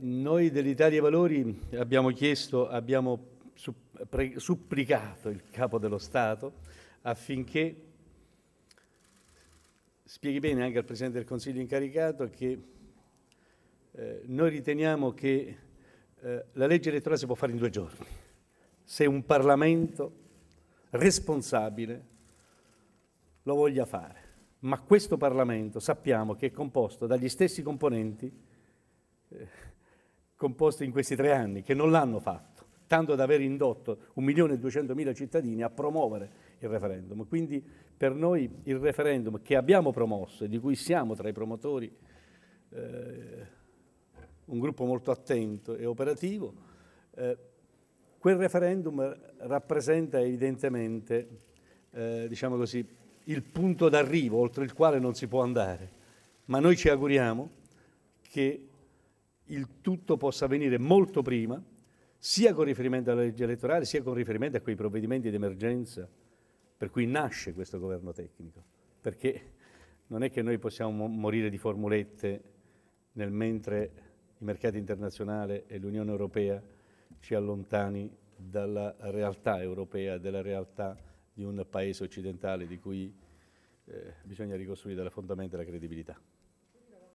Noi dell'Italia Valori abbiamo chiesto, abbiamo supplicato il Capo dello Stato affinché spieghi bene anche al Presidente del Consiglio incaricato che eh, noi riteniamo che eh, la legge elettorale si può fare in due giorni. Se un Parlamento responsabile lo voglia fare ma questo Parlamento sappiamo che è composto dagli stessi componenti eh, composti in questi tre anni, che non l'hanno fatto, tanto da aver indotto 1.200.000 cittadini a promuovere il referendum. Quindi per noi il referendum che abbiamo promosso e di cui siamo tra i promotori eh, un gruppo molto attento e operativo, eh, quel referendum rappresenta evidentemente, eh, diciamo così, il punto d'arrivo oltre il quale non si può andare, ma noi ci auguriamo che il tutto possa avvenire molto prima, sia con riferimento alla legge elettorale, sia con riferimento a quei provvedimenti d'emergenza per cui nasce questo governo tecnico, perché non è che noi possiamo morire di formulette nel mentre i mercati internazionali e l'Unione Europea ci allontani dalla realtà europea, dalla realtà di un paese occidentale di cui eh, bisogna ricostruire dalle fondamenta la credibilità.